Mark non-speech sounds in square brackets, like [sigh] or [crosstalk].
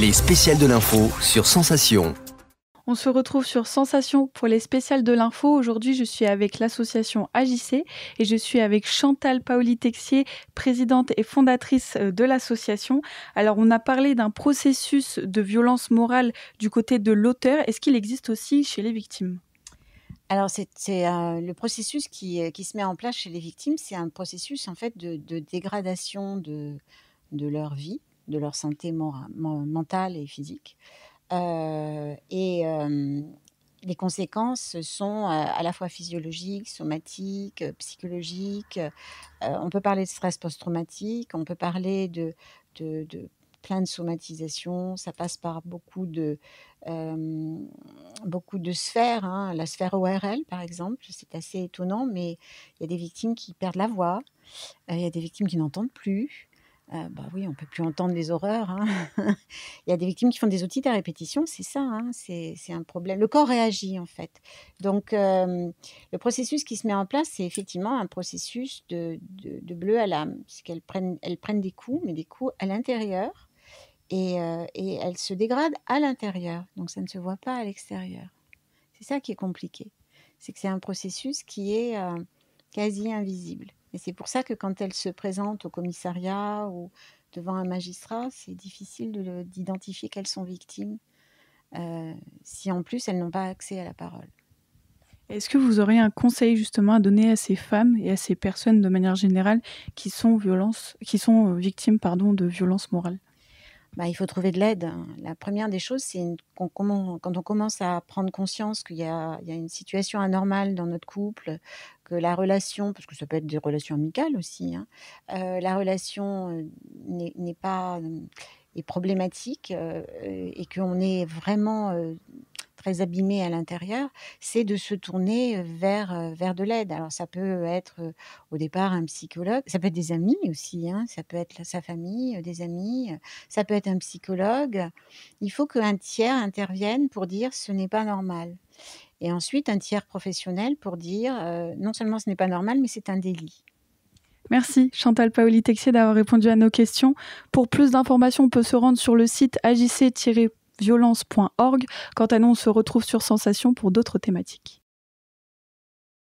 Les spéciales de l'info sur Sensation. On se retrouve sur Sensation pour les spéciales de l'info. Aujourd'hui, je suis avec l'association Agissez et je suis avec Chantal Paoli-Texier, présidente et fondatrice euh, de l'association. Alors, on a parlé d'un processus de violence morale du côté de l'auteur. Est-ce qu'il existe aussi chez les victimes alors, c'est euh, le processus euh, qui, se met en place chez les victimes, c'est un processus en fait de, dégradation de, de leur vie, de leur santé mentale et physique. Euh, et les conséquences sont euh, à la fois physiologiques, somatiques, euh, psychologiques. on peut parler de stress post-traumatique, on peut parler de, de, plein de somatisations, ça passe par beaucoup de, beaucoup de sphères. Hein. La sphère ORL, par exemple, c'est assez étonnant, mais il y a des victimes qui perdent la voix, il y a des victimes qui n'entendent plus, ah, bah oui, on peut plus entendre les horreurs. Hein. [laughs] Il y a des victimes qui font des outils de répétition, c'est ça, hein, c'est un problème. Le corps réagit en fait. Donc le processus qui se met en place, c'est effectivement un processus de, bleu à l'âme, c'est qu'elles prennent, elles prennent des coups, mais des coups à l'intérieur, et, euh, et elles se dégradent à l'intérieur, donc ça ne se voit pas à l'extérieur. C'est ça qui est compliqué, c'est que c'est un processus qui est euh, quasi invisible. Et c'est pour ça que quand elles se présentent au commissariat ou devant un magistrat, c'est difficile d'identifier qu'elles sont victimes euh, si en plus elles n'ont pas accès à la parole. Est-ce que vous auriez un conseil justement à donner à ces femmes et à ces personnes de manière générale qui sont, qui sont euh, victimes pardon, de violences morales bah, il faut trouver de l'aide. La première des choses, c'est quand on commence à prendre conscience qu'il y, y, a une situation anormale dans notre couple, que la relation, parce que ça peut être des relations amicales aussi, hein, euh, la relation euh, n'est pas euh, est problématique et et qu'on est vraiment très abîmé à l'intérieur, c'est de se tourner vers, vers de l'aide. Alors ça peut être au départ un psychologue, ça peut être des amis aussi, hein, ça peut être sa famille, des amis, ça peut être un psychologue. Il faut qu'un tiers intervienne pour dire ce n'est pas normal. Et ensuite un tiers professionnel pour dire non seulement ce n'est pas normal, mais c'est un délit. Merci Chantal Paoli-Texier d'avoir répondu à nos questions. Pour plus d'informations, on peut se rendre sur le site agissez violence.org. Quant à nous, on se retrouve sur Sensation pour d'autres thématiques.